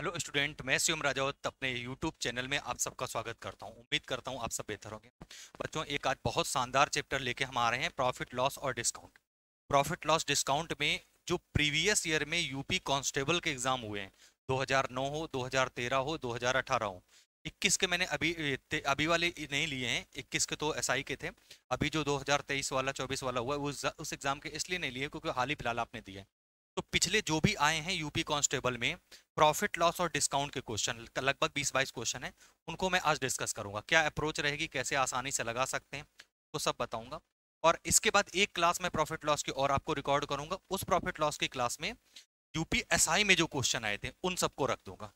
hello student मैं श्योम राजावत अपने YouTube channel में आप सबका स्वागत करता हूं उम्मीद करता हूं आप सब बेहतर होंगे बच्चों एक आज बहुत शानदार चैप्टर लेके हम आ रहे हैं प्रॉफिट लॉस और डिस्काउंट प्रॉफिट लॉस डिस्काउंट में जो प्रीवियस ईयर में यूपी कांस्टेबल के एग्ज़ाम हुए हैं दो हो दो हो दो हो इक्कीस के मैंने अभी अभी वाले नहीं लिए हैं इक्कीस के तो एस के थे अभी जो दो वाला चौबीस वाला हुआ उस एग्ज़ाम के इसलिए नहीं लिए क्योंकि हाल ही फिलहाल आपने दिए तो पिछले जो भी आए हैं यूपी कांस्टेबल में प्रॉफिट लॉस और डिस्काउंट के क्वेश्चन लगभग बीस बाईस क्वेश्चन है उनको मैं आज डिस्कस करूंगा क्या अप्रोच रहेगी कैसे आसानी से लगा सकते हैं वो सब बताऊंगा और इसके बाद एक क्लास में प्रॉफिट लॉस की और आपको रिकॉर्ड करूंगा उस प्रॉफिट लॉस की क्लास में यूपी एस में जो क्वेश्चन आए थे उन सबको रख दूंगा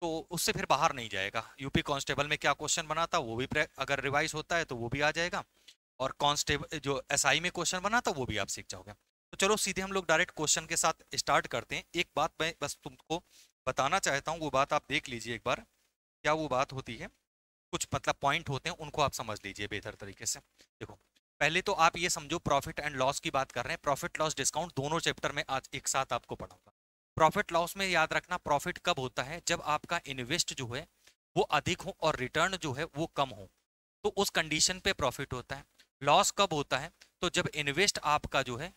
तो उससे फिर बाहर नहीं जाएगा यूपी कांस्टेबल में क्या क्वेश्चन बना था वो भी अगर रिवाइज होता है तो वो भी आ जाएगा और कांस्टेबल जो एसआई में क्वेश्चन बना था वो भी आप सीख जाओगे तो चलो सीधे हम लोग डायरेक्ट क्वेश्चन के साथ स्टार्ट करते हैं एक बात मैं बस तुमको बताना चाहता हूँ वो बात आप देख लीजिए एक बार क्या वो बात होती है कुछ मतलब पॉइंट होते हैं उनको आप समझ लीजिए बेहतर तरीके से देखो पहले तो आप ये समझो प्रॉफिट एंड लॉस की बात कर रहे हैं प्रॉफिट लॉस डिस्काउंट दोनों चैप्टर में आज एक साथ आपको पढ़ाऊंगा प्रॉफिट लॉस में याद रखना प्रॉफिट कब होता है जब आपका इन्वेस्ट जो है वो अधिक हो और रिटर्न जो है वो कम हो तो उस कंडीशन पे प्रॉफिट होता है लॉस कब होता है तो जब इन्वेस्ट आपका जो है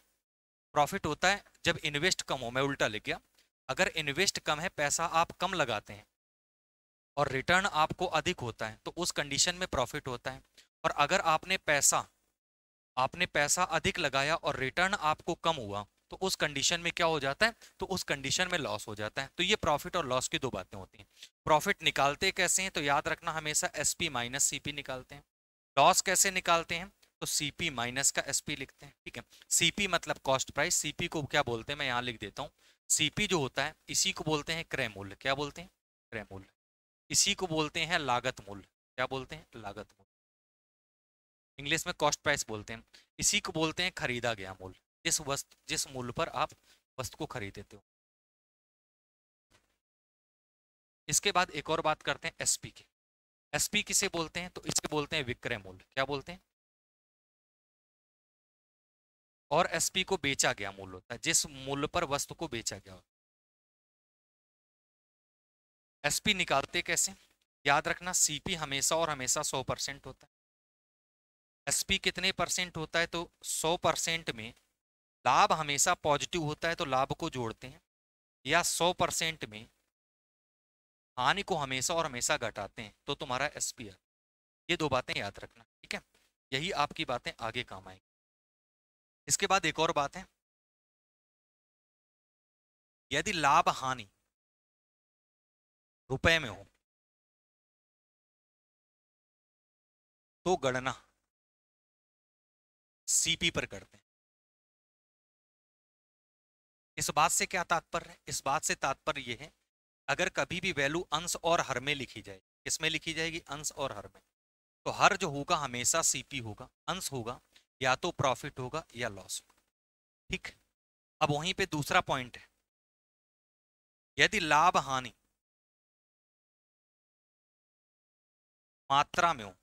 प्रॉफिट होता है जब इन्वेस्ट कम हो मैं उल्टा लिख गया अगर इन्वेस्ट कम है पैसा आप कम लगाते हैं और रिटर्न आपको अधिक होता है तो उस कंडीशन में प्रॉफिट होता है और अगर आपने पैसा आपने पैसा अधिक लगाया और रिटर्न आपको कम हुआ तो उस कंडीशन में क्या हो जाता है तो उस कंडीशन में लॉस हो जाता है तो ये प्रॉफिट और लॉस की दो बातें होती हैं प्रॉफिट निकालते कैसे हैं तो याद रखना हमेशा एस पी माइनस सी निकालते हैं लॉस कैसे निकालते हैं तो सीपी माइनस का पी लिखते हैं ठीक है सीपी मतलब कॉस्ट प्राइस सीपी को क्या बोलते हैं मैं यहाँ लिख देता हूँ सीपी जो होता है इसी को बोलते हैं क्रय मूल्य क्या बोलते हैं क्रय मूल्य इसी को बोलते हैं लागत मूल्य क्या बोलते हैं लागत मूल्य इंग्लिश में कॉस्ट प्राइस बोलते हैं इसी को बोलते हैं खरीदा गया मूल्य जिस वस्तु जिस मूल्य पर आप वस्तु को खरीदते हो इसके बाद एक और बात करते हैं एसपी की एसपी किसे बोलते हैं तो इसे बोलते हैं विक्रय मूल्य क्या बोलते हैं और एसपी को बेचा गया मूल्य होता है जिस मूल्य पर वस्तु को बेचा गया एसपी निकालते कैसे याद रखना सीपी हमेशा और हमेशा 100 परसेंट होता है एसपी कितने परसेंट होता है तो 100 परसेंट में लाभ हमेशा पॉजिटिव होता है तो लाभ को जोड़ते हैं या 100 परसेंट में हानि को हमेशा और हमेशा घटाते हैं तो तुम्हारा एसपी है ये दो बातें याद रखना ठीक है यही आपकी बातें आगे काम आएंगी इसके बाद एक और बात है यदि लाभ हानि रुपए में हो तो गणना सीपी पर करते हैं इस बात से क्या तात्पर्य है इस बात से तात्पर्य यह है अगर कभी भी वैल्यू अंश और हर में लिखी जाए किसमें लिखी जाएगी अंश और हर में तो हर जो होगा हमेशा सीपी होगा अंश होगा या तो प्रॉफिट होगा या लॉस ठीक अब वहीं पे दूसरा पॉइंट है यदि लाभ हानि मात्रा में हो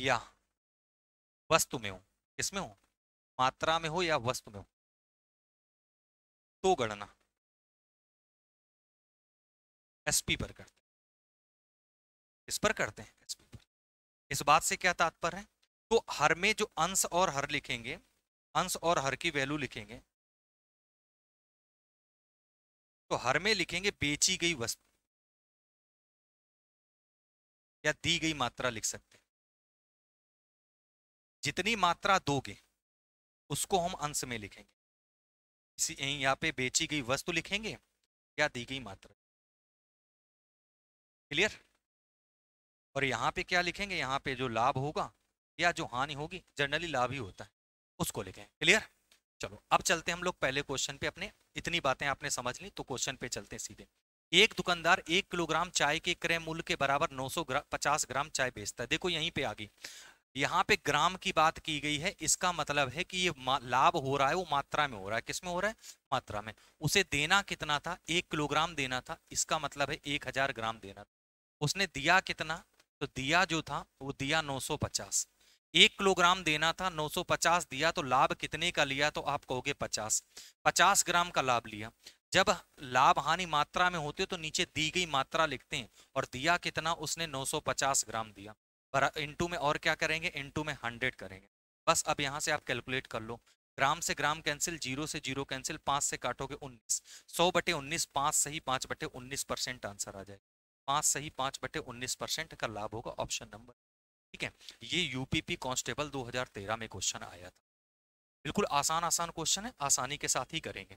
या वस्तु में हो किसमें हो मात्रा में हो या वस्तु में हो तो गणना एसपी पर करते हैं इस पर करते हैं एसपी इस बात से क्या तात्पर्य है तो हर में जो अंश और हर लिखेंगे अंश और हर की वैल्यू लिखेंगे तो हर में लिखेंगे बेची गई वस्तु या दी गई मात्रा लिख सकते हैं जितनी मात्रा दोगे उसको हम अंश में लिखेंगे इसी यहाँ पे बेची गई वस्तु लिखेंगे या दी गई मात्रा क्लियर और यहाँ पे क्या लिखेंगे यहाँ पे जो लाभ होगा या जो हानि होगी जनरली लाभ ही होता है उसको लिखें क्लियर चलो अब चलते हैं हम लोग पहले क्वेश्चन पे अपने इतनी बातें आपने समझ ली तो क्वेश्चन पे चलते हैं सीधे एक दुकानदार एक किलोग्राम चाय के क्रय मूल्य के बराबर 950 ग्रा, ग्राम चाय बेचता है देखो यहीं पे आ गई यहाँ पे ग्राम की बात की गई है इसका मतलब है कि ये लाभ हो रहा है वो मात्रा में हो रहा है किसमें हो रहा है मात्रा में उसे देना कितना था एक किलोग्राम देना था इसका मतलब है एक हजार ग्राम देना था उसने दिया कितना तो दिया जो था वो दिया 950 एक किलोग्राम देना था 950 दिया तो लाभ कितने का लिया तो आप कहोगे 50 50 ग्राम का लाभ लिया जब लाभ हानि मात्रा में होते तो नीचे दी गई मात्रा लिखते हैं और दिया कितना उसने 950 ग्राम दिया पर इंटू में और क्या करेंगे इंटू में हंड्रेड करेंगे बस अब यहाँ से आप कैलकुलेट कर लो ग्राम से ग्राम कैंसिल जीरो से जीरो कैंसिल पाँच से काटोगे उन्नीस सौ बटे उन्नीस पाँच से ही पाँच बटे उन्नीस परसेंट आंसर आ जाएगा पांच सही पांच बटे उन्नीस परसेंट का लाभ होगा ऑप्शन नंबर ठीक है ये यूपीपी कांस्टेबल 2013 में क्वेश्चन आया था बिल्कुल आसान आसान क्वेश्चन है आसानी के साथ ही करेंगे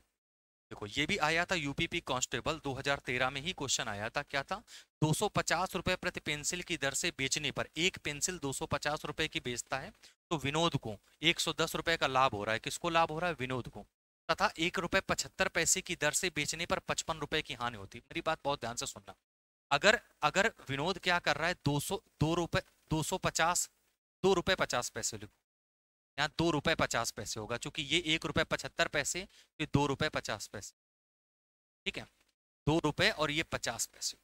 देखो ये भी आया था यूपीपी कांस्टेबल 2013 में ही क्वेश्चन आया था क्या था दो सौ प्रति पेंसिल की दर से बेचने पर एक पेंसिल दो सौ की बेचता है तो विनोद को एक सौ का लाभ हो रहा है किसको लाभ हो रहा है विनोद को तथा एक रुपए पचहत्तर पैसे की दर से बेचने पर पचपन रुपए की हानि होती मेरी बात बहुत ध्यान से सुनना अगर अगर विनोद क्या कर रहा है दो सौ दो रुपए दो सौ पचास दो रुपए पचास पैसे लिखो यहाँ दो रुपए पचास पैसे होगा क्योंकि ये एक रुपए पचहत्तर पैसे ये दो रुपए पचास पैसे ठीक है दो रुपए और ये पचास पैसे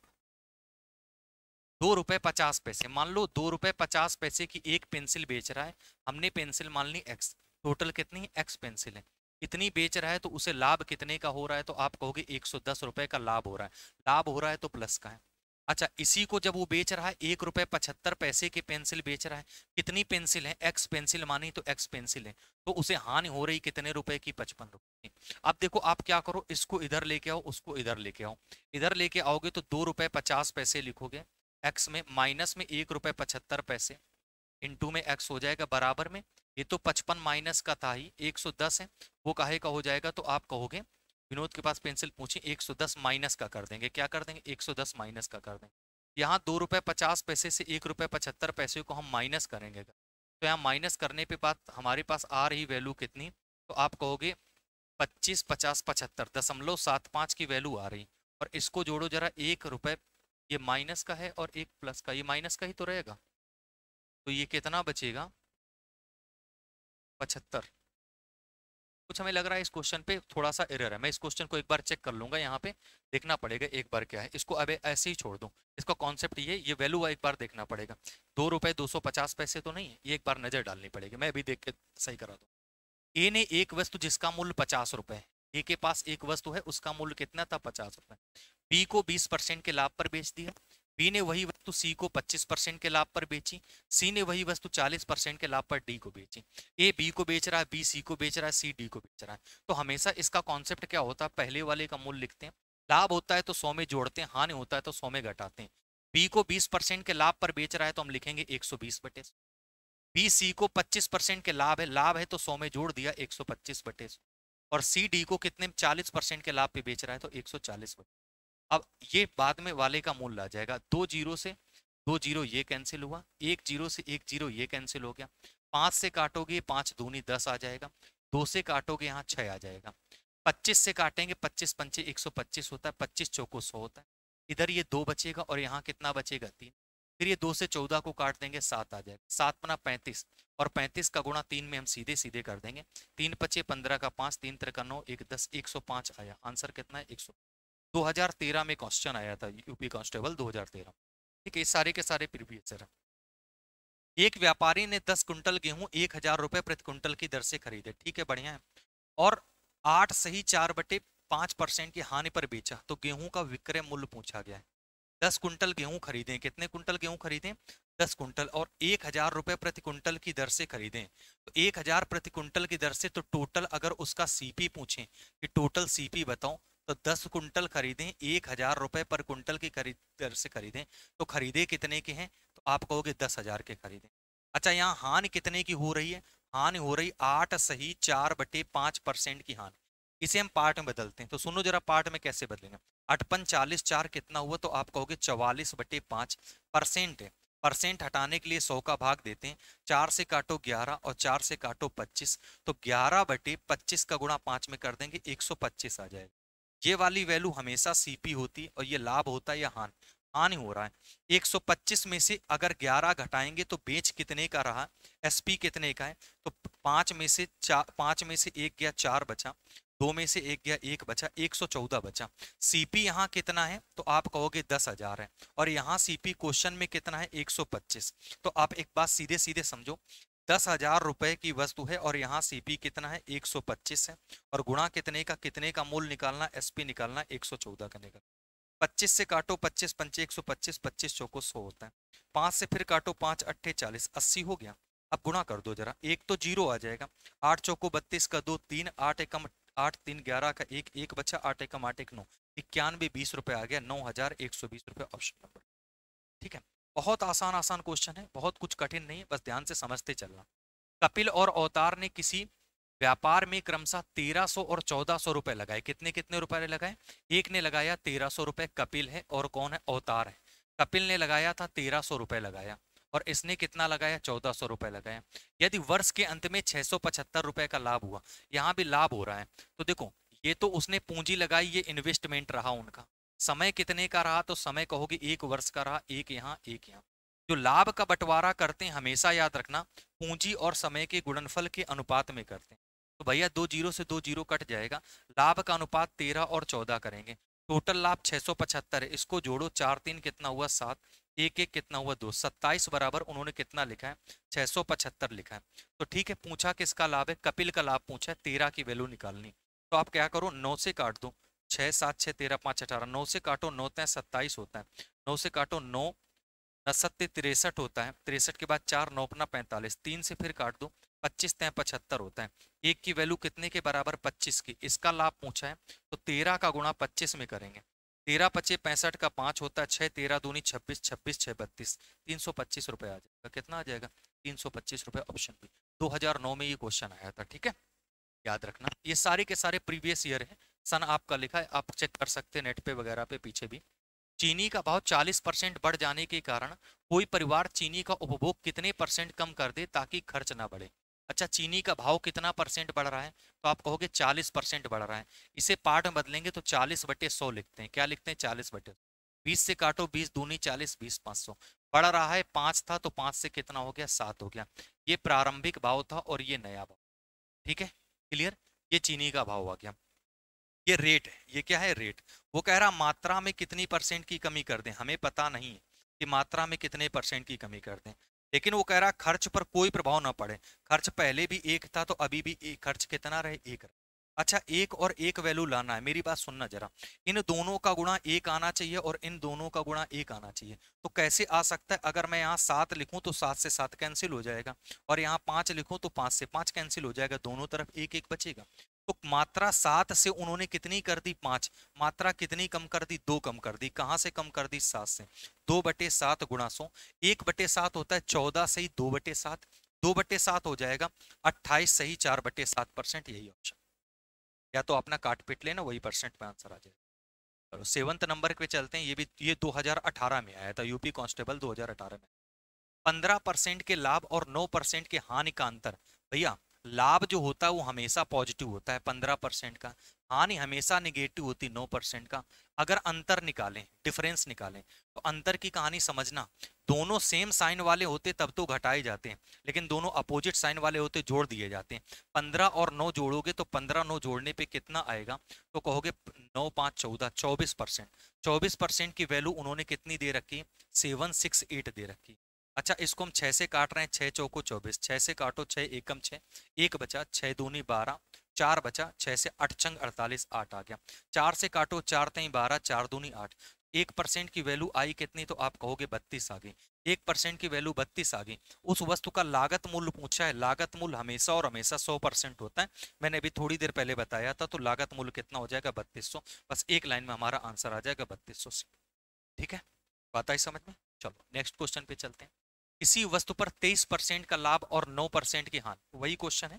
दो रुपए पचास पैसे मान लो दो रुपए पचास पैसे की एक पेंसिल बेच रहा है हमने पेंसिल मान ली एक्स टोटल कितनी एक्स पेंसिल है इतनी बेच रहा है तो उसे लाभ कितने का हो रहा है तो आप कहोगे एक सौ दस रुपए का लाभ हो रहा है लाभ हो रहा है तो प्लस का है अच्छा इसी को जब वो बेच रहा है एक रुपये पचहत्तर पैसे की पेंसिल बेच रहा है कितनी पेंसिल है एक्स पेंसिल मानी तो एक्स पेंसिल है तो उसे हानि हो रही कितने रुपए की पचपन रुपए अब देखो आप क्या करो इसको इधर लेके आओ उसको इधर लेके आओ इधर लेके आओगे तो दो रुपये पचास पैसे लिखोगे एक्स में माइनस में एक रुपये पचहत्तर पैसे इंटू में एक्स हो जाएगा बराबर में ये तो पचपन माइनस का था ही एक सौ दस है वो काहे का हो जाएगा तो आप कहोगे विनोद के पास पेंसिल पूछी 110 माइनस का कर देंगे क्या कर देंगे 110 माइनस का कर देंगे यहाँ दो रुपये पचास पैसे से एक रुपये पचहत्तर पैसे को हम माइनस करेंगे तो यहाँ माइनस करने पे बाद हमारे पास आ रही वैल्यू कितनी तो आप कहोगे पच्चीस पचास पचहत्तर दशमलव सात पाँच की वैल्यू आ रही और इसको जोड़ो जरा एक रुपये ये माइनस का है और एक प्लस का ये माइनस का ही तो रहेगा तो ये कितना बचेगा पचहत्तर कुछ हमें लग रहा है इस क्वेश्चन पे थोड़ा सा एरर है मैं इस क्वेश्चन को एक बार चेक कर लूंगा यहाँ पे देखना पड़ेगा एक बार क्या है इसको अब ऐसे ही छोड़ दूँ इसका कॉन्सेप्ट ये ये वैल्यू एक बार देखना पड़ेगा दो रुपये दो सौ पचास पैसे तो नहीं है ये एक बार नज़र डालनी पड़ेगी मैं अभी देख के सही करा दूँ ए ने एक वस्तु जिसका मूल्य पचास रुपए है ए के पास एक वस्तु है उसका मूल्य कितना था पचास रुपए बी को बीस परसेंट के लाभ पर बेच दिया बी ने वही वस्तु सी को 25 परसेंट के लाभ पर बेची सी ने वही वस्तु 40 परसेंट के लाभ पर डी को बेची ए बी को बेच रहा है बी सी को बेच रहा है सी डी को बेच रहा है तो हमेशा इसका कॉन्सेप्ट क्या होता है पहले वाले का मूल लिखते हैं लाभ होता है तो सौ में जोड़ते हैं हानि होता है तो सौ में घटाते हैं बी को बीस परसेंट के लाभ पर बेच रहा है तो हम लिखेंगे एक सौ बीस बटे बी सी को पच्चीस परसेंट के लाभ है लाभ है तो सौ में जोड़ दिया एक सौ पच्चीस बटे और सी डी को कितने चालीस परसेंट के लाभ पे बेच रहा है तो एक सौ चालीस बटे अब ये बाद में वाले का मूल आ जाएगा दो जीरो से दो जीरो ये कैंसिल हुआ एक जीरो से एक जीरो ये कैंसिल हो गया पाँच से काटोगे पाँच दूनी दस आ जाएगा दो से काटोगे यहाँ छः आ जाएगा पच्चीस से काटेंगे पच्चीस पंचे एक सौ पच्चीस होता है पच्चीस चौको सौ होता है इधर ये दो बचेगा और यहाँ कितना बचेगा तीन फिर ये दो से चौदह को काट देंगे सात आ जाएगा सात पना पैंतीस और पैंतीस का गुणा तीन में हम सीधे सीधे कर देंगे तीन पचे पंद्रह का पाँच तीन तरह का नौ एक दस एक सौ पाँच आया आंसर कितना है एक सौ 2013 में क्वेश्चन आया था यूपी कांस्टेबल 2013 ठीक है सारे के सारे प्रीवियस है एक व्यापारी ने 10 कुंटल गेहूं एक हजार रुपये प्रति कुंटल की दर से खरीदे ठीक है बढ़िया है और आठ सही चार बटे पाँच परसेंट की हानि पर बेचा तो गेहूं का विक्रय मूल्य पूछा गया है दस कुंटल गेहूँ खरीदें कितने कुंटल गेहूँ खरीदें दस कुंटल और एक हजार रुपये प्रति कुंटल की दर से खरीदें तो एक हजार प्रति कुंटल की दर से तो टोटल अगर उसका सीपी पूछें कि टोटल सीपी बताओ तो दस कुंटल खरीदें एक हजार रुपये पर कुंटल की खरीद दर से खरीदें तो खरीदे कितने के हैं तो आप कहोगे दस हजार के खरीदें अच्छा यहाँ हानि कितने की हो रही है हानि हो रही आठ सही चार बटे पाँच परसेंट की हानि इसे हम पार्ट में बदलते हैं तो सुनो जरा पार्ट में कैसे बदलेंगे अटपन चालीस चार कितना हुआ तो आप कहोगे चवालीस बटे पाँच परसेंट है परसेंट हटाने के लिए सौ का भाग देते हैं चार से काटो ग्यारह और चार से काटो पच्चीस तो ग्यारह बटे पच्चीस का गुणा पाँच में कर देंगे एक सौ पच्चीस आ जाएगा ये वाली वैल्यू हमेशा सीपी होती है और ये लाभ होता है या हान हानि हो रहा है 125 में से अगर 11 घटाएंगे तो बेच कितने का रहा एसपी कितने का है तो पाँच में से चार पाँच में से एक गया चार बचा दो में से एक गया एक बचा 114 बचा सीपी यहाँ कितना है तो आप कहोगे दस हजार है और यहाँ सीपी क्वेश्चन में कितना है 125 तो आप एक बात सीधे सीधे समझो दस हजार रुपए की वस्तु है और यहाँ सीपी कितना है 125 है और गुणा कितने का कितने का मूल निकालना एसपी निकालना 114 का निकालना पच्चीस से काटो पच्चीस पंचे एक सौ पच्चीस पच्चीस चौको सौ होता है पांच से फिर काटो पांच अट्ठे चालीस अस्सी हो गया अब गुणा कर दो जरा एक तो जीरो आ जाएगा आठ चौको बत्तीस का दो तीन आठ एकम आठ तीन ग्यारह का एक एक बच्चा आठ एकम आठ एक नौ इक्यानवे बीस रुपए आ गया नौ हजार एक सौ बीस रुपए ऑप्शन नंबर ठीक है बहुत आसान आसान क्वेश्चन है बहुत कुछ कठिन नहीं है बस ध्यान से समझते चलना कपिल और अवतार ने किसी व्यापार में क्रमशः तेरह सौ और चौदह सौ रुपए लगाए कितने कितने रुपए लगाए एक ने लगाया तेरह सौ रुपए कपिल है और कौन है अवतार है कपिल ने लगाया था तेरह सौ रुपए लगाया और इसने कितना लगाया चौदह सौ रुपए लगाया यदि वर्ष के अंत में छह सौ पचहत्तर रुपए का लाभ हुआ यहाँ भी लाभ हो रहा है तो देखो ये तो उसने पूंजी लगाई ये इन्वेस्टमेंट रहा उनका समय कितने का रहा तो समय कहोगे एक वर्ष का रहा एक यहाँ एक यहाँ जो लाभ का बंटवारा करते हैं हमेशा याद रखना पूंजी और समय के गुणनफल के अनुपात में करते हैं तो भैया दो जीरो से दो जीरो कट जाएगा लाभ का अनुपात तेरह और चौदह करेंगे टोटल लाभ छह सौ पचहत्तर है इसको जोड़ो चार तीन कितना हुआ सात एक एक कितना हुआ दो सत्ताईस बराबर उन्होंने कितना लिखा है छह सौ पचहत्तर लिखा है तो ठीक है पूछा किसका लाभ है कपिल का लाभ पूछा है तेरह की वैल्यू निकालनी तो आप क्या करो नौ से काट दो छः सात छः तेरह पाँच अठारह नौ से काटो नौ तय सत्ताईस होता है नौ से काटो नौ नसत्य तिरसठ होता है तिरसठ के बाद चार नौ अपना पैंतालीस तीन से फिर काट दो पच्चीस तय पचहत्तर होता है एक की वैल्यू कितने के बराबर पच्चीस की इसका लाभ पूछा है तो तेरह का गुणा पच्चीस में करेंगे तेरह पच्चीस पैंसठ का पाँच होता है छः तेरह दूनी छब्बीस छब्बीस छः बत्तीस तीन सौ पच्चीस रुपये आ जाएगा कितना आ जाएगा तीन सौ पच्चीस रुपये ऑप्शन बी दो हजार नौ में ये क्वेश्चन आया था ठीक है याद रखना ये सारे के सारे प्रीवियस ईयर हैं सन आपका लिखा है आप चेक कर सकते हैं नेट पे वगैरह पे पीछे भी चीनी का भाव 40 परसेंट बढ़ जाने के कारण कोई परिवार चीनी का उपभोग कितने परसेंट कम कर दे ताकि खर्च ना बढ़े अच्छा चीनी का भाव कितना परसेंट बढ़ रहा है तो आप कहोगे 40 परसेंट बढ़ रहा है इसे पार्ट में बदलेंगे तो 40 बटे 100 लिखते हैं क्या लिखते हैं चालीस बटे बीस से काटो बीस दूनी चालीस बीस पाँच बढ़ रहा है पाँच था तो पाँच से कितना हो गया सात हो गया ये प्रारंभिक भाव था और ये नया भाव ठीक है क्लियर ये चीनी का भाव आ गया ये रेट है ये क्या है रेट वो कह रहा मात्रा में कितनी परसेंट की कमी कर दें हमें पता नहीं है कि मात्रा में कितने परसेंट की कमी कर दें लेकिन वो कह रहा खर्च पर कोई प्रभाव ना पड़े खर्च पहले भी एक था तो अभी भी एक खर्च कितना रहे एक रहे अच्छा एक और एक वैल्यू लाना है मेरी बात सुनना जरा इन दोनों का गुणा एक आना चाहिए और इन दोनों का गुणा एक आना चाहिए तो कैसे आ सकता है अगर मैं यहाँ सात लिखूँ तो सात से सात कैंसिल हो जाएगा और यहाँ पाँच लिखूँ तो पाँच से पाँच कैंसिल हो जाएगा दोनों तरफ एक एक बचेगा तो मात्रा सात से उन्होंने कितनी कर दी पांच मात्रा कितनी कम कर दी दो कम कर दी कहा से कम कर दी सात से दो बटे सात गुणा सो एक बटे सात होता है चौदह से ही दो बटे सात दो बटे सात हो जाएगा अट्ठाईस सही चार बटे सात परसेंट यही ऑप्शन या तो अपना काट पीट लेना वही परसेंट में आंसर आ जाएगा चलो सेवंथ नंबर पे चलते हैं ये भी ये दो में आया था यूपी कांस्टेबल दो में पंद्रह परसेंट के लाभ और नौ परसेंट के हानि का अंतर भैया लाभ जो होता है वो हमेशा पॉजिटिव होता है पंद्रह परसेंट का हानि हमेशा निगेटिव होती है नौ परसेंट का अगर अंतर निकालें डिफरेंस निकालें तो अंतर की कहानी समझना दोनों सेम साइन वाले होते तब तो घटाए जाते हैं लेकिन दोनों अपोजिट साइन वाले होते जोड़ दिए जाते हैं पंद्रह और नौ जोड़ोगे तो पंद्रह नौ जोड़ने पे कितना आएगा तो कहोगे नौ पाँच चौदह चौबीस परसेंट चौबीस परसेंट की वैल्यू उन्होंने कितनी दे रखी सेवन सिक्स एट दे रखी अच्छा इसको हम छः से काट रहे हैं छः चौको चौबीस छः से काटो छः एकम छः एक बचा छः दूनी बारह चार बचा छः से आठ चंग अड़तालीस आठ आ गया चार से काटो चार तई बारह चार दूनी आठ एक परसेंट की वैल्यू आई कितनी तो आप कहोगे बत्तीस आ गई एक परसेंट की वैल्यू बत्तीस आ गई उस वस्तु का लागत मूल्य पूछा है लागत मूल्य हमेशा और हमेशा सौ परसेंट होता है मैंने अभी थोड़ी देर पहले बताया था तो लागत मूल्य कितना हो जाएगा बत्तीस सौ बस एक लाइन में हमारा आंसर आ जाएगा बत्तीस सौ ठीक है बात आई समझ में चलो नेक्स्ट क्वेश्चन पे चलते हैं किसी वस्तु पर तेईस परसेंट का लाभ और नौ परसेंट की हानि तो वही क्वेश्चन है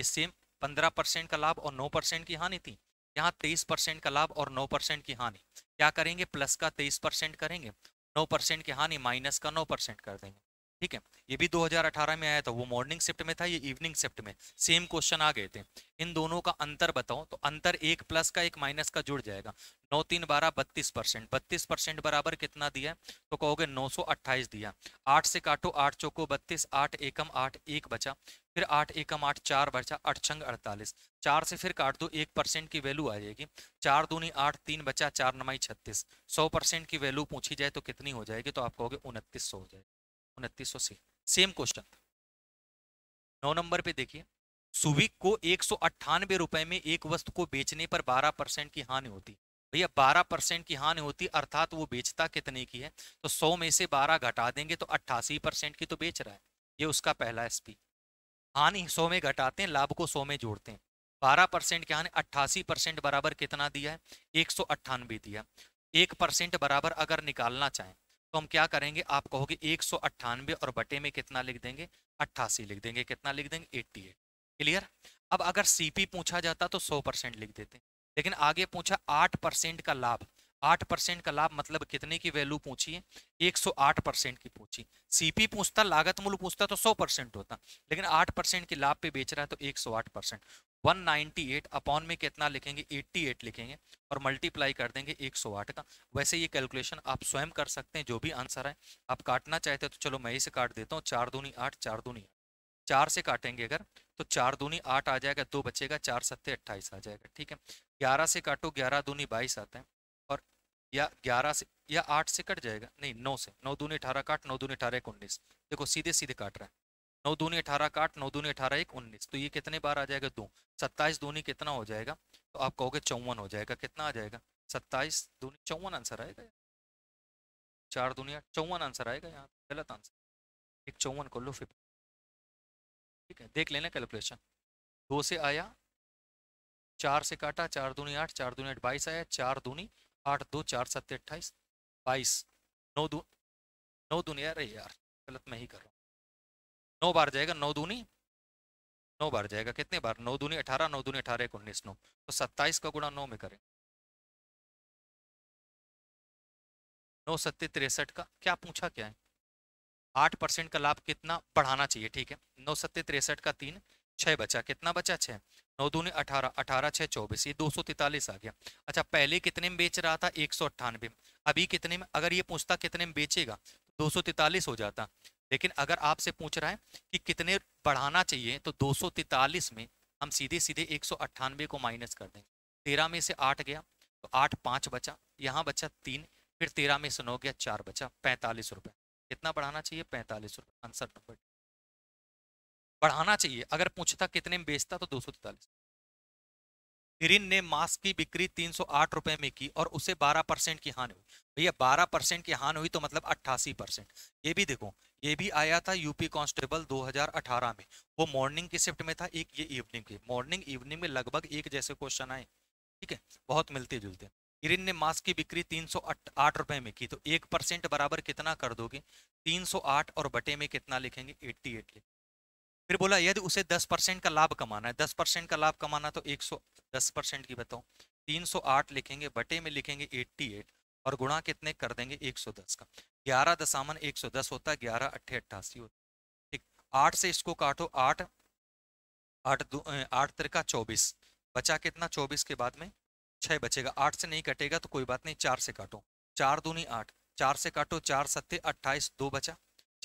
ये सेम पंद्रह परसेंट का लाभ और नौ परसेंट की हानि थी यहाँ तेईस परसेंट का लाभ और नौ परसेंट की हानि क्या करेंगे प्लस का तेईस परसेंट करेंगे नौ परसेंट की हानि माइनस का नौ परसेंट कर देंगे ठीक है ये भी 2018 में आया था वो मॉर्निंग शिफ्ट में था ये इवनिंग शिफ्ट में सेम क्वेश्चन आ गए थे इन दोनों का अंतर बताओ तो अंतर एक प्लस का एक माइनस का जुड़ जाएगा नौ तीन बारह बत्तीस परसेंट बत्तीस परसेंट बराबर कितना दिया तो कहोगे नौ सौ अट्ठाईस दिया आठ से काटो आठ चौको बत्तीस आठ एकम आठ एक बचा फिर आठ एकम आठ चार बचा आठ छंग अड़तालीस चार से फिर काट दो एक परसेंट की वैल्यू आ जाएगी चार दूनी आठ तीन बचा चार नमाई छत्तीस सौ परसेंट की वैल्यू पूछी जाए तो कितनी हो जाएगी तो आप कहोगे उनतीस सौ हो जाएगी उनतीस सौ सी सेम क्वेश्चन था नौ नंबर पे देखिए सुविक को एक सौ अट्ठानवे रुपए में एक वस्तु को बेचने पर बारह परसेंट की हानि होती भैया बारह परसेंट की हानि होती अर्थात वो बेचता कितने की है तो सौ में से बारह घटा देंगे तो अट्ठासी परसेंट की तो बेच रहा है ये उसका पहला पी हानि सौ में घटाते हैं लाभ को सौ में जोड़ते हैं बारह परसेंट की हानि अट्ठासी परसेंट बराबर कितना दिया है एक सौ अट्ठानवे दिया एक परसेंट बराबर अगर निकालना चाहें तो हम क्या करेंगे आप कहोगे एक सौ अट्ठानबे और बटे में कितना लिख देंगे अट्ठासी लिख देंगे कितना लिख देंगे एट्टी एट क्लियर अब अगर सीपी पूछा जाता तो सौ परसेंट लिख देते लेकिन आगे पूछा आठ परसेंट का लाभ आठ परसेंट का लाभ मतलब कितने की वैल्यू पूछी है एक सौ आठ परसेंट की पूछी सीपी पूछता लागत मूल्य पूछता तो सौ परसेंट होता लेकिन आठ परसेंट के लाभ पे बेच रहा है तो एक सौ आठ परसेंट 198 अपॉन में कितना लिखेंगे 88 लिखेंगे और मल्टीप्लाई कर देंगे 108 का वैसे ये कैलकुलेशन आप स्वयं कर सकते हैं जो भी आंसर है आप काटना चाहते हो तो चलो मैं इसे काट देता हूँ चार दूनी आठ चार दूनी चार से काटेंगे अगर तो चार दूनी आठ आ जाएगा दो बचेगा चार सत्ते अट्ठाईस आ जाएगा ठीक है ग्यारह से काटो ग्यारह दूनी बाईस आता है और या ग्यारह से या आठ से कट जाएगा नहीं नौ से नौ दूनी अठारह काट नौ दूनी अठारह एक उन्नीस देखो सीधे सीधे काट रहे हैं नौ दूनी अठारह का आठ नौ दूनी अठारह एक उन्नीस तो ये कितने बार आ जाएगा दो सत्ताईस दूनी कितना हो जाएगा तो आप कहोगे चौवन हो जाएगा कितना आ जाएगा सत्ताईस दूनी चौवन आंसर आएगा चार दुनिया चौवन आंसर आएगा यहाँ गलत आंसर एक चौवन कर लो फिफ्टी ठीक है देख लेना कैलकुलेशन दो से आया चार से काटा चार दूनी आठ चार दूनी आठ बाईस आया चार दूनी आठ दो चार सत्य अट्ठाईस बाईस नौ दू नौ दुनिया यार यार गलत मैं ही कर रहा हूँ नौ बार जाएगा नौ दूनी नौ बार जाएगा कितने बार नौ दूनी अठारह नौ दूनी अठारह एक उन्नीस नौ तो सत्ताईस का गुणा नौ में करें नौ सत्य तिरसठ का क्या पूछा क्या है आठ परसेंट का लाभ कितना बढ़ाना चाहिए ठीक है नौ सत्य तिरसठ का तीन छः बचा कितना बचा छः नौ दूनी अठारह अठारह छः चौबीस ये दो सौ तैतालीस आ गया अच्छा पहले कितने में बेच रहा था एक सौ अट्ठानवे अभी कितने में अगर ये पूछता कितने में बेचेगा तो दो सौ तैतालीस हो जाता लेकिन अगर आपसे पूछ रहा है कि कितने बढ़ाना चाहिए तो दो में हम सीधे सीधे एक को माइनस कर देंगे तेरह में से आठ गया तो आठ पाँच बचा यहाँ बचा तीन फिर तेरह में से नौ गया चार बचा पैंतालीस रुपये कितना बढ़ाना चाहिए पैंतालीस रुपये आंसर नंबर बढ़ाना चाहिए अगर पूछता कितने में बेचता तो दो सौ तैतालीस हिरिन ने मास्क की बिक्री तीन सौ आठ रुपए में की और उसे बारह परसेंट की हानि हुई भैया बारह परसेंट की हानि हुई तो मतलब अट्ठासी परसेंट ये भी देखो ये भी आया था यूपी कांस्टेबल 2018 में वो मॉर्निंग की शिफ्ट में था एक ये इवनिंग की मॉर्निंग इवनिंग में लगभग एक जैसे क्वेश्चन आए ठीक है बहुत मिलते जुलते इरिन ने मास्क की बिक्री तीन सौ रुपए में की तो एक परसेंट बराबर कितना कर दोगे 308 और बटे में कितना लिखेंगे 88 एट लिखेंगे फिर बोला यदि उसे 10 परसेंट का लाभ कमाना है 10 परसेंट का लाभ कमाना तो 110 परसेंट की बताओ 308 लिखेंगे बटे में लिखेंगे 88 और गुणा कितने कर देंगे 110 का ग्यारह दशामन एक सौ दस होता है ग्यारह अट्ठे अट्ठासी होता है ठीक आठ से इसको काटो आठ आठ दो आठ तिरका चौबीस बचा कितना चौबीस के बाद में छः बचेगा आठ से नहीं कटेगा तो कोई बात नहीं चार से काटो चार दूनी आठ चार से काटो चार सत्ते अट्ठाईस दो बचा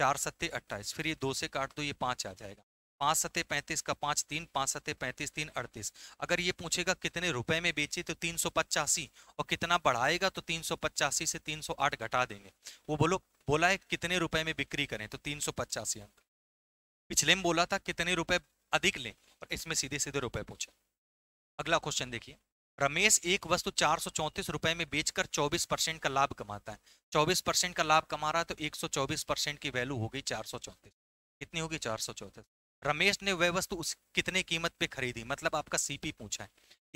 चार सत्ते अट्ठाईस फिर ये दो से काट दो ये पाँच आ जाएगा पाँच सते पैंतीस का पाँच तीन पाँच सते पैंतीस तीन अड़तीस अगर ये पूछेगा कितने रुपए में बेचे तो तीन सौ पचासी और कितना बढ़ाएगा तो तीन सौ पचासी से तीन सौ आठ घटा देंगे वो बोलो बोला है कितने रुपए में बिक्री करें तो तीन सौ पचासी अंक पिछले में बोला था कितने रुपए अधिक लें और इसमें सीधे सीधे रुपए पूछे अगला क्वेश्चन देखिए रमेश एक वस्तु चार सौ चौंतीस रुपए में बेचकर चौबीस परसेंट का लाभ कमाता है चौबीस परसेंट का लाभ कमा रहा है तो एक सौ चौबीस परसेंट की वैल्यू हो गई चार सौ चौंतीस कितनी होगी चार सौ चौंतीस रमेश ने वह वस्तु उस कितने कीमत पे खरीदी मतलब आपका सीपी पूछा है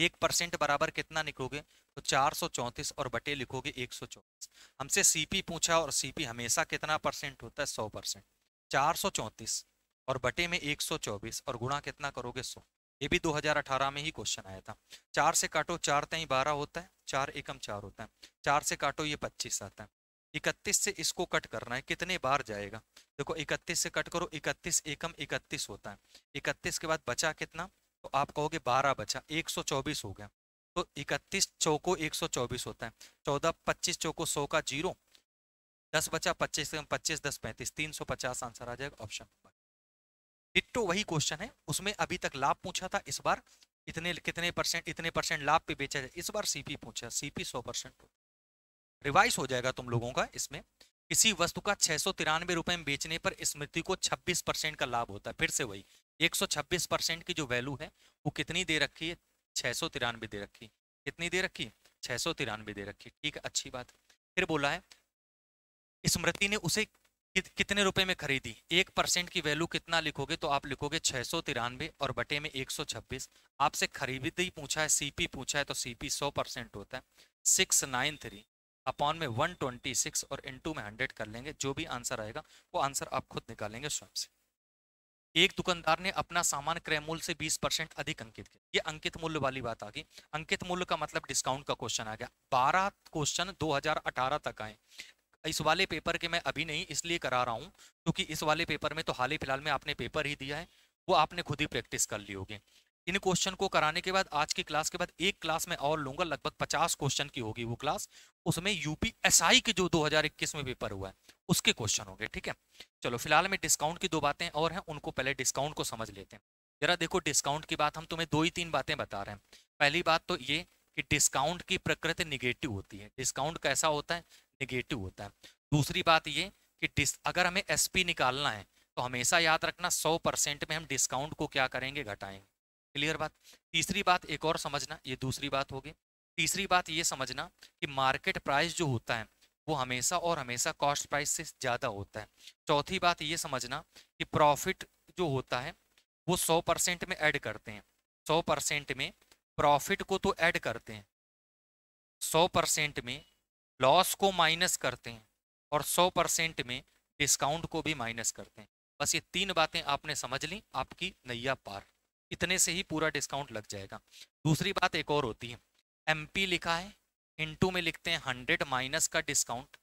एक परसेंट बराबर कितना लिखोगे तो चार सौ चौंतीस और बटे लिखोगे एक सौ चौंतीस हमसे सीपी पूछा और सीपी हमेशा कितना परसेंट होता है सौ परसेंट चार सौ चौंतीस और बटे में एक सौ चौबीस और गुणा कितना करोगे सौ ये भी दो हजार अठारह में ही क्वेश्चन आया था चार से काटो चार तई बारह होता है चार एकम चार होता है चार से काटो ये पच्चीस आता है इकतीस से इसको कट करना है कितने बार जाएगा देखो इकतीस से कट करो इकतीस एकम इकतीस होता है इकतीस के बाद बचा कितना तो आप कहोगे बारह बचा एक सौ चौबीस हो गया तो इकतीस चौको एक सौ चौबीस होता है चौदह पच्चीस चौको सौ का जीरो दस बचा पच्चीस पच्चीस दस पैंतीस तीन सौ पचास आंसर आ जाएगा ऑप्शन इट्टो वही क्वेश्चन है उसमें अभी तक लाभ पूछा था इस बार इतने कितने परसेंट इतने परसेंट लाभ पे बेचा जाए इस बार सीपी पूछा सीपी सौ परसेंट रिवाइज हो जाएगा तुम लोगों का इसमें किसी वस्तु का छह सौ तिरानवे रुपए में बेचने पर स्मृति को छब्बीस परसेंट का लाभ होता है फिर से वही एक सौ छब्बीस परसेंट की जो वैल्यू है वो कितनी दे रखी है छह सौ तिरानवे दे रखी कितनी दे रखी छह सौ तिरानवे दे रखी ठीक है अच्छी बात फिर बोला है स्मृति ने उसे कि, कितने रुपए में खरीदी एक परसेंट की वैल्यू कितना लिखोगे तो आप लिखोगे छह सौ तिरानवे और बटे में एक सौ छब्बीस आपसे खरीदी पूछा है सीपी पूछा है तो सीपी सौ परसेंट होता है सिक्स नाइन थ्री अपॉन में सिक्स और इनटू में हंड्रेड कर लेंगे जो भी आंसर आएगा वो आंसर आप खुद निकालेंगे स्वयं से एक दुकानदार ने अपना सामान क्रय मूल्य से बीस परसेंट अधिक अंकित किया ये अंकित मूल्य वाली बात आ गई अंकित मूल्य का मतलब डिस्काउंट का क्वेश्चन आ गया बारह क्वेश्चन अठारह तक आए इस वाले पेपर के मैं अभी नहीं इसलिए करा रहा हूँ क्योंकि तो इस वाले पेपर में तो हाल ही फिलहाल में आपने पेपर ही दिया है वो आपने खुद ही प्रैक्टिस कर ली होगी इन क्वेश्चन को कराने के बाद आज की क्लास के बाद एक क्लास में और लूंगा लगभग पचास क्वेश्चन की होगी वो क्लास उसमें यूपीएसआई के जो 2021 में पेपर हुआ है उसके क्वेश्चन होंगे ठीक है चलो फिलहाल में डिस्काउंट की दो बातें और हैं उनको पहले डिस्काउंट को समझ लेते हैं जरा देखो डिस्काउंट की बात हम तुम्हें दो ही तीन बातें बता रहे हैं पहली बात तो ये कि डिस्काउंट की प्रकृति निगेटिव होती है डिस्काउंट कैसा होता है निगेटिव होता है दूसरी बात ये कि अगर हमें एसपी निकालना है तो हमेशा याद रखना सौ परसेंट में हम डिस्काउंट को क्या करेंगे घटाएंगे क्लियर बात तीसरी बात एक और समझना ये दूसरी बात होगी तीसरी बात ये समझना कि मार्केट प्राइस जो होता है वो हमेशा और हमेशा कॉस्ट प्राइस से ज़्यादा होता है चौथी बात ये समझना कि प्रॉफिट जो होता है वो सौ परसेंट में ऐड करते हैं सौ परसेंट में प्रॉफिट को तो ऐड करते हैं सौ परसेंट में लॉस को माइनस करते हैं और सौ परसेंट में डिस्काउंट को भी माइनस करते हैं बस ये तीन बातें आपने समझ ली आपकी नैया पार इतने से ही पूरा डिस्काउंट लग जाएगा दूसरी बात एक और होती है एम लिखा है इंटू में लिखते हैं हंड्रेड माइनस का डिस्काउंट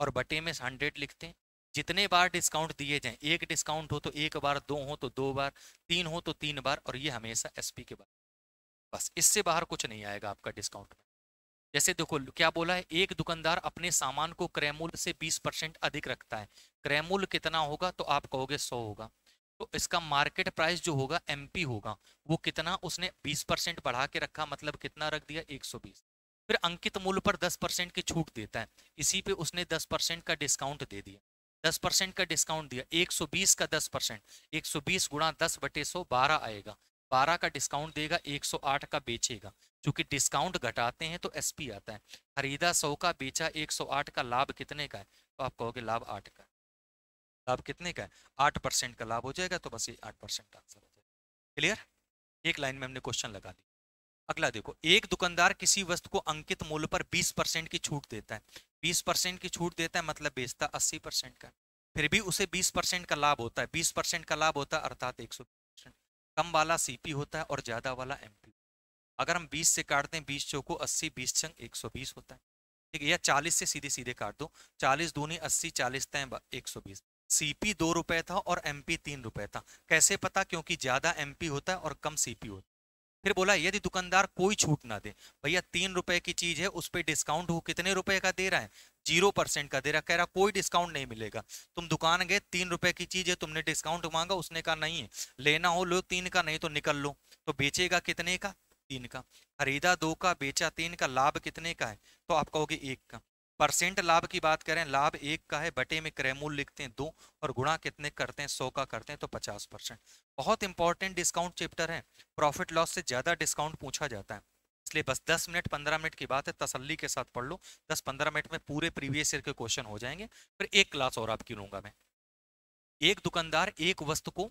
और बटे में हंड्रेड लिखते हैं जितने बार डिस्काउंट दिए जाएं एक डिस्काउंट हो तो एक बार दो हो तो दो बार तीन हो तो तीन बार और ये हमेशा एस के बाद बस इससे बाहर कुछ नहीं आएगा आपका डिस्काउंट जैसे देखो क्या बोला है एक दुकानदार अपने सामान को क्रैमूल से 20 परसेंट अधिक रखता है क्रैमूल कितना होगा तो आप कहोगे सौ होगा तो इसका मार्केट प्राइस जो होगा एमपी होगा वो कितना उसने 20 परसेंट बढ़ा के रखा मतलब कितना रख दिया 120 फिर अंकित मूल्य पर 10 परसेंट की छूट देता है इसी पे उसने 10 परसेंट का डिस्काउंट दे दिया दस परसेंट का डिस्काउंट दिया 120 का 10 परसेंट एक सौ बीस गुणा दस बटे सौ बारह आएगा बारह का डिस्काउंट देगा आठ का बेचेगा क्योंकि डिस्काउंट घटाते हैं तो एसपी आता है खरीदा सौ का बेचा आठ का लाभ कितने का है तो आप कहोगे लाभ आठ का लाभ कितने का है आठ परसेंट का लाभ हो जाएगा तो बस ये आठ परसेंट आंसर हो जाएगा क्लियर एक लाइन में हमने क्वेश्चन लगा दिया अगला देखो एक दुकानदार किसी वस्तु को अंकित मूल्य पर 20 परसेंट की छूट देता है 20 परसेंट की छूट देता है मतलब बेचता अस्सी परसेंट का फिर भी उसे 20 परसेंट का लाभ होता है 20 परसेंट का लाभ होता है अर्थात एक परसेंट कम वाला सीपी होता है और ज्यादा वाला एमपी अगर हम 20 से काटते हैं बीस चौको चंग एक छंग बीस होता है ठीक है या चालीस से सीधे सीधे काट दो दो दूनी अस्सी चालीस तय बीस सीपी दो रुपए था और एम पी तीन रुपए था कैसे पता क्योंकि ज्यादा एम पी होता है और कम सीपी होता है फिर बोला यदि दुकानदार कोई छूट ना दे भैया तीन रुपए की चीज है उस पर डिस्काउंट हो कितने रुपए का दे रहा है जीरो परसेंट का दे रहा कह रहा कोई डिस्काउंट नहीं मिलेगा तुम दुकान गए तीन रुपए की चीज है तुमने डिस्काउंट मांगा उसने कहा नहीं है लेना हो लो तीन का नहीं तो निकल लो तो बेचेगा कितने का तीन का खरीदा दो का बेचा तीन का लाभ कितने का है तो आप कहोगे एक का परसेंट लाभ की बात करें लाभ एक का है बटे में क्रय लिखते हैं दो और गुणा कितने करते हैं सौ का करते हैं तो पचास परसेंट बहुत इंपॉर्टेंट डिस्काउंट चैप्टर है प्रॉफिट लॉस से ज़्यादा डिस्काउंट पूछा जाता है इसलिए बस दस मिनट पंद्रह मिनट की बात है तसल्ली के साथ पढ़ लो दस पंद्रह मिनट में पूरे प्रीवियस ईयर के क्वेश्चन हो जाएंगे फिर एक क्लास और आपकी लूंगा मैं एक दुकानदार एक वस्तु को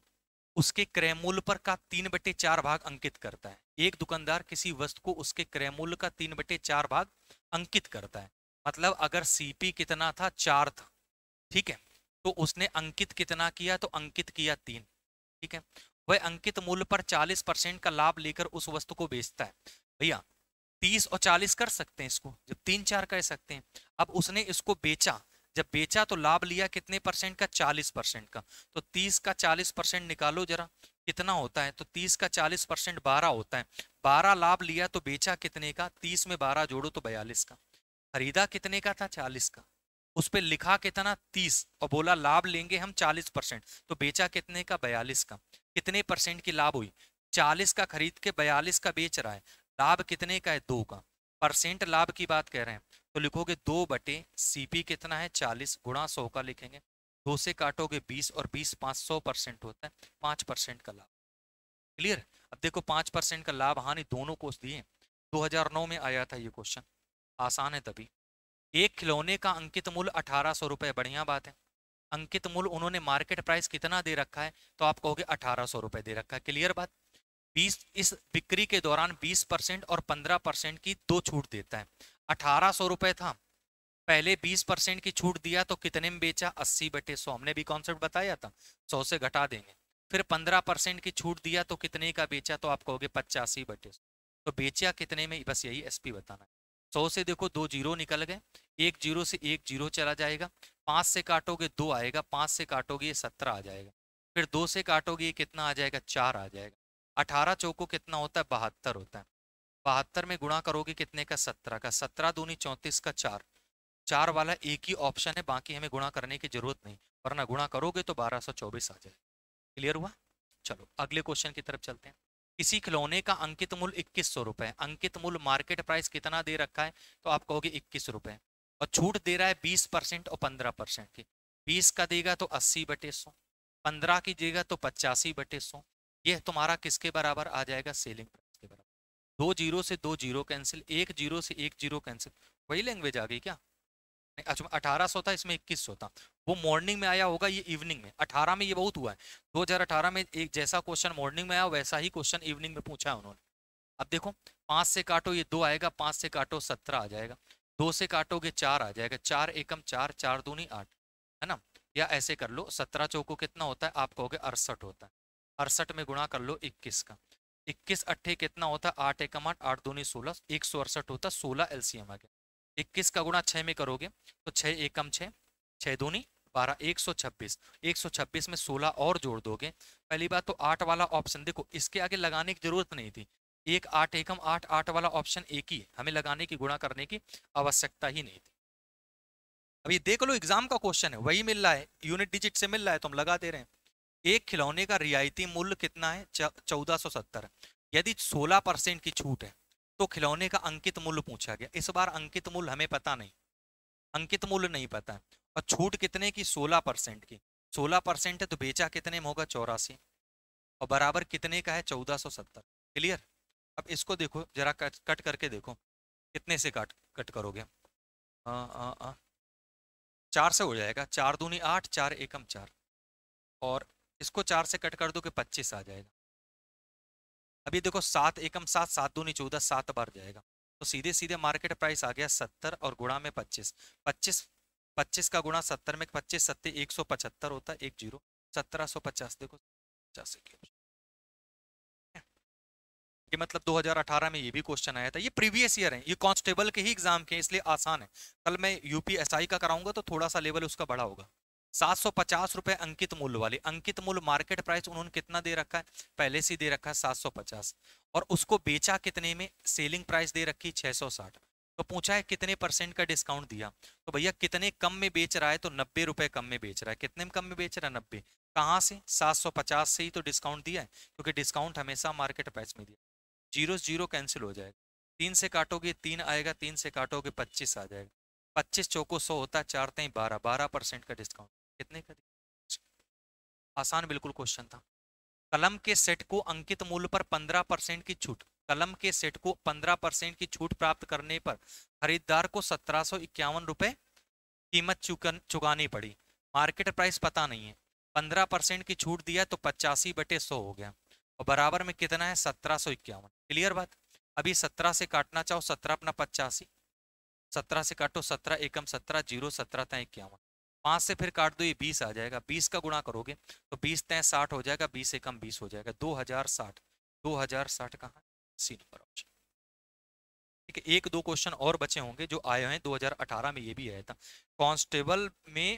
उसके क्रैमूल पर का तीन बटे चार भाग अंकित करता है एक दुकानदार किसी वस्तु को उसके क्रैमूल का तीन बटे चार भाग अंकित करता है मतलब अगर सीपी कितना था चार था ठीक है तो उसने अंकित कितना किया तो अंकित किया तीन ठीक है वह अंकित मूल्य पर चालीस परसेंट का लाभ लेकर उस वस्तु को बेचता है भैया तीस और चालीस कर सकते हैं इसको जब तीन चार कर सकते हैं अब उसने इसको बेचा जब बेचा तो लाभ लिया कितने परसेंट का चालीस परसेंट का तो तीस का चालीस परसेंट निकालो जरा कितना होता है तो तीस का चालीस परसेंट बारह होता है बारह लाभ लिया तो बेचा कितने का तीस में बारह जोड़ो तो बयालीस का खरीदा कितने का था चालीस का उस पर लिखा कितना तीस और बोला लाभ लेंगे हम चालीस परसेंट तो बेचा कितने का बयालीस का कितने परसेंट की लाभ हुई चालीस का खरीद के बयालीस का बेच रहा है लाभ कितने का है दो का परसेंट लाभ की बात कह रहे हैं तो लिखोगे दो बटे सीपी कितना है चालीस गुणा सौ का लिखेंगे दो से काटोगे बीस और बीस पाँच सौ परसेंट होता है पाँच परसेंट का लाभ क्लियर अब देखो पाँच परसेंट का लाभ हानि दोनों को दिए 2009 में आया था ये क्वेश्चन आसान है तभी एक खिलौने का अंकित मूल्य अठारह सौ रुपये बढ़िया बात है अंकित मूल्य उन्होंने मार्केट प्राइस कितना दे रखा है तो आप कहोगे अठारह सौ रुपये दे रखा है क्लियर बात बीस इस बिक्री के दौरान बीस परसेंट और पंद्रह परसेंट की दो छूट देता है अठारह सौ रुपये था पहले बीस परसेंट की छूट दिया तो कितने में बेचा अस्सी बटे सौ हमने भी कॉन्सेप्ट बताया था सौ से घटा देंगे फिर पंद्रह परसेंट की छूट दिया तो कितने का बेचा तो आप कहोगे पचासी बटे सौ तो बेचा कितने में बस यही पी बताना है सौ से देखो दो जीरो निकल गए एक जीरो से एक जीरो चला जाएगा पाँच से काटोगे दो आएगा पाँच से काटोगे ये सत्रह आ जाएगा फिर दो से काटोगे ये कितना आ जाएगा चार आ जाएगा अठारह चौको कितना होता है बहत्तर होता है बहत्तर में गुणा करोगे कितने का सत्रह का सत्रह दूनी चौंतीस का चार चार वाला एक ही ऑप्शन है बाकी हमें गुणा करने की जरूरत नहीं वरना गुणा करोगे तो बारह सौ चौबीस आ जाएगा क्लियर हुआ चलो अगले क्वेश्चन की तरफ चलते हैं किसी खिलौने का अंकित मूल्य इक्कीस सौ रुपए अंकित मूल्य मार्केट प्राइस कितना दे रखा है तो आप कहोगे इक्कीस रुपए और छूट दे रहा है बीस परसेंट और पंद्रह परसेंट की बीस का देगा तो अस्सी बटे सौ पंद्रह की देगा तो पचासी बटे सौ ये तुम्हारा किसके बराबर आ जाएगा सेलिंग प्राइस के बराबर दो जीरो से दो जीरो कैंसिल एक जीरो से एक जीरो कैंसिल वही लैंग्वेज आ गई क्या अच्छा अठारह सौ था इसमें इक्कीस सौ था वो मॉर्निंग में आया होगा ये इवनिंग में अठारह में ये बहुत हुआ है 2018 में एक जैसा क्वेश्चन मॉर्निंग में आया वैसा ही क्वेश्चन इवनिंग में पूछा है उन्होंने अब देखो पाँच से काटो ये दो आएगा पाँच से काटो सत्रह आ जाएगा दो से काटोगे चार आ जाएगा चार एकम चार चार दूनी आठ है ना या ऐसे कर लो सत्रह चौको कितना होता है आप कहोगे अड़सठ होता है अड़सठ में गुणा कर लो इक्कीस का इक्कीस अट्ठे कितना होता है आठ एकम आठ आठ दूनी सोलह एक सौ अड़सठ होता है सोलह एलसीएम आ गया इक्कीस का गुणा छः में करोगे तो छः एकम छः छः दूनी बारह एक सौ छब्बीस एक सौ छब्बीस में सोलह और जोड़ दोगे पहली बात तो आठ वाला ऑप्शन देखो इसके आगे लगाने की जरूरत नहीं थी एक आठ एकम आठ आठ वाला ऑप्शन एक ही है हमें लगाने की गुणा करने की आवश्यकता ही नहीं थी अब ये देख लो एग्जाम का क्वेश्चन है वही मिल रहा है यूनिट डिजिट से मिल रहा है तो हम लगा दे रहे हैं एक खिलौने का रियायती मूल्य कितना है चौदह सौ सत्तर यदि सोलह परसेंट की छूट है तो खिलौने का अंकित मूल्य पूछा गया इस बार अंकित मूल्य हमें पता नहीं अंकित मूल्य नहीं पता है और छूट कितने की सोलह परसेंट की सोलह परसेंट है तो बेचा कितने में होगा चौरासी और बराबर कितने का है चौदह सौ सत्तर क्लियर अब इसको देखो जरा कट, कट करके देखो कितने से काट कट करोगे हाँ हाँ हाँ चार से हो जाएगा चार दूनी आठ चार एकम चार और इसको चार से कट कर दो कि पच्चीस आ जाएगा अभी देखो सात एकम सात सात दूनी चौदह सात बार जाएगा तो सीधे सीधे मार्केट प्राइस आ गया सत्तर और गुणा में पच्चीस पच्चीस पच्चीस का गुणा सत्तर में पच्चीस सत्तर एक सौ पचहत्तर होता है एक जीरो सत्रह सौ पचास देखो पचास ये मतलब 2018 में ये भी क्वेश्चन आया था ये प्रीवियस ईयर है ये कांस्टेबल के ही एग्जाम के इसलिए आसान है कल मैं यूपीएसआई का कराऊंगा तो थोड़ा सा लेवल उसका बड़ा होगा सात सौ पचास रुपए अंकित मूल्य वाले अंकित मूल्य मार्केट प्राइस उन्होंने कितना दे रखा है पहले से दे रखा है सात सौ पचास और उसको बेचा कितने में सेलिंग प्राइस दे रखी छह सौ साठ तो पूछा है कितने परसेंट का डिस्काउंट दिया तो भैया कितने कम में बेच रहा है तो नब्बे रुपए कम में बेच रहा है कितने में कम में बेच रहा है नब्बे कहाँ से सात सौ पचास से ही तो डिस्काउंट दिया है क्योंकि डिस्काउंट हमेशा मार्केट प्राइस में दिया जीरो जीरो कैंसिल हो जाएगा तीन से काटोगे तीन आएगा तीन से काटोगे पच्चीस आ जाएगा पच्चीस चौको सौ होता है चार तेई बारह बारह परसेंट का डिस्काउंट कितने का आसान बिल्कुल क्वेश्चन था कलम के सेट को अंकित मूल्य पर पंद्रह परसेंट की छूट कलम के सेट को 15 परसेंट की छूट प्राप्त करने पर खरीदार को सत्रह सौ इक्यावन रुपए कीमत चुकानी पड़ी मार्केट प्राइस पता नहीं है 15 परसेंट की छूट दिया तो पचासी बटे सौ हो गया और बराबर में कितना है सत्रह सौ इक्यावन क्लियर बात अभी सत्रह से काटना चाहो सत्रह अपना पचासी सत्रह से काटो सत्रह एकम सत्रह जीरो सत्रह तय इक्यावन पाँच से फिर काट दो ये बीस आ जाएगा बीस का गुणा करोगे तो बीस तय साठ हो जाएगा बीस एकम बीस हो जाएगा दो हजार साठ दो हजार साठ कहाँ सी नंबर ऑप्शन ठीक है एक दो क्वेश्चन और बचे होंगे जो आए हैं 2018 में ये भी आया था कांस्टेबल में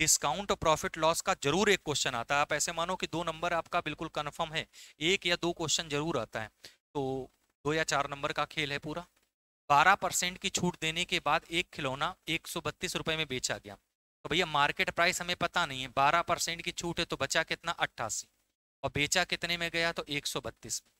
डिस्काउंट और प्रॉफिट लॉस का जरूर एक क्वेश्चन आता है आप ऐसे मानो कि दो नंबर आपका बिल्कुल कन्फर्म है एक या दो क्वेश्चन जरूर आता है तो दो या चार नंबर का खेल है पूरा बारह परसेंट की छूट देने के बाद एक खिलौना एक सौ बत्तीस रुपये में बेचा गया तो भैया मार्केट प्राइस हमें पता नहीं है बारह परसेंट की छूट है तो बचा कितना अट्ठासी और बेचा कितने में गया तो एक सौ बत्तीस में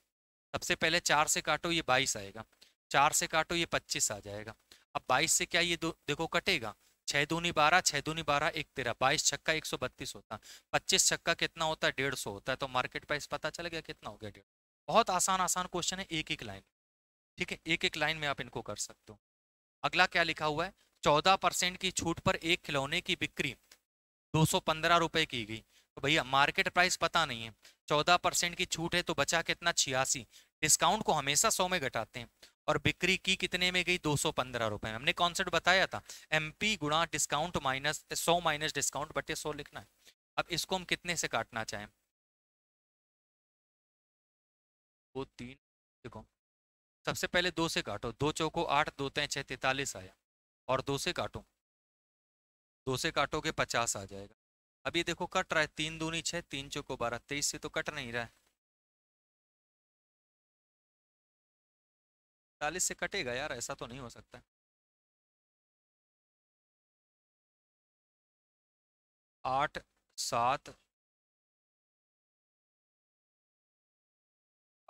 सबसे पहले चार से काटो ये बाईस आएगा चार से काटो ये पच्चीस आ जाएगा अब बाईस से क्या ये दो देखो कटेगा छः दूनी बारह छः दूनी बारह एक तेरह बाईस छक्का एक सौ बत्तीस होता है पच्चीस छक्का कितना होता है डेढ़ सौ होता है तो मार्केट प्राइस पता चल गया कितना हो गया डेढ़ बहुत आसान आसान क्वेश्चन है एक एक लाइन ठीक है एक एक लाइन में आप इनको कर सकते हो अगला क्या लिखा हुआ है चौदह परसेंट की छूट पर एक खिलौने की बिक्री दो सौ पंद्रह रुपए की गई भैया मार्केट प्राइस पता नहीं है चौदह परसेंट की छूट है तो बचा कितना छियासी डिस्काउंट को हमेशा सौ में घटाते हैं और बिक्री की कितने में गई दो सौ पंद्रह रुपए में हमने कॉन्सेप्ट बताया था एम पी गुणा डिस्काउंट माइनस सौ माइनस डिस्काउंट बटे सौ लिखना है अब इसको हम कितने से काटना चाहें दो तीन देखो सबसे पहले दो से काटो दो चौको आठ दो तय छः तैतालीस आया और दो से काटो दो से काटोगे पचास आ जाएगा अब ये देखो कट रहा है तीन दूनी छः तीन चौको बारह तेईस से तो कट नहीं रहा है चालीस से कटेगा यार ऐसा तो नहीं हो सकता आठ सात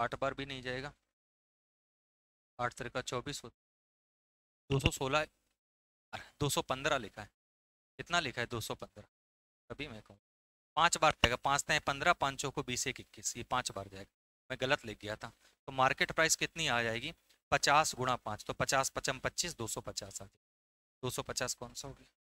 आठ बार भी नहीं जाएगा आठ तरीका चौबीस दो सौ सोलह दो सौ पंद्रह लिखा है कितना लिखा है दो सौ पंद्रह कभी मैं कहूँ पाँच बार जाएगा पाँच तय पंद्रह पाँच को बीस एक इक्कीस ये पाँच बार जाएगा मैं गलत लिख गया था तो मार्केट प्राइस कितनी आ जाएगी पचास गुणा पाँच तो पचास पचम पच्चीस दो सौ पचास आ जाएगी दो सौ पचास कौन सा हो गया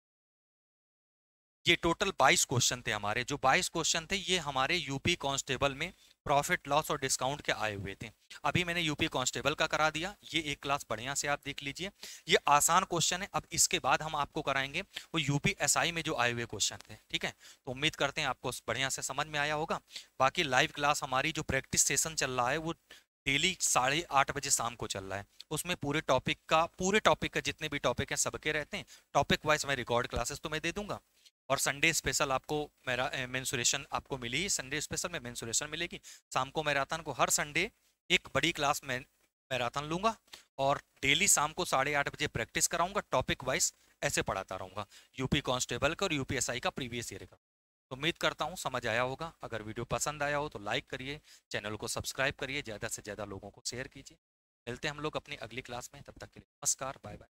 ये टोटल 22 क्वेश्चन थे हमारे जो 22 क्वेश्चन थे ये हमारे यूपी कांस्टेबल में प्रॉफिट लॉस और डिस्काउंट के आए हुए थे अभी मैंने यूपी कांस्टेबल का करा दिया ये एक क्लास बढ़िया से आप देख लीजिए ये आसान क्वेश्चन है अब इसके बाद हम आपको कराएंगे वो यूपी एसआई में जो आए हुए क्वेश्चन थे ठीक है तो उम्मीद करते हैं आपको बढ़िया से समझ में आया होगा बाकी लाइव क्लास हमारी जो प्रैक्टिस सेशन चल रहा है वो डेली साढ़े आठ बजे शाम को चल रहा है उसमें पूरे टॉपिक का पूरे टॉपिक का जितने भी टॉपिक हैं सबके रहते हैं टॉपिक वाइज मैं रिकॉर्ड क्लासेस तो मैं दे दूंगा और संडे स्पेशल आपको मेरा मेंसुरेशन आपको मिली संडे स्पेशल में मेंसुरेशन मिलेगी शाम को मैराथन को हर संडे एक बड़ी क्लास में मैराथन लूँगा और डेली शाम को साढ़े आठ बजे प्रैक्टिस कराऊंगा टॉपिक वाइज ऐसे पढ़ाता रहूँगा यूपी कांस्टेबल का और यूपीएसआई का प्रीवियस ईयर का तो उम्मीद करता हूँ समझ आया होगा अगर वीडियो पसंद आया हो तो लाइक करिए चैनल को सब्सक्राइब करिए ज़्यादा से ज़्यादा लोगों को शेयर कीजिए मिलते हैं हम लोग अपनी अगली क्लास में तब तक के लिए नमस्कार बाय बाय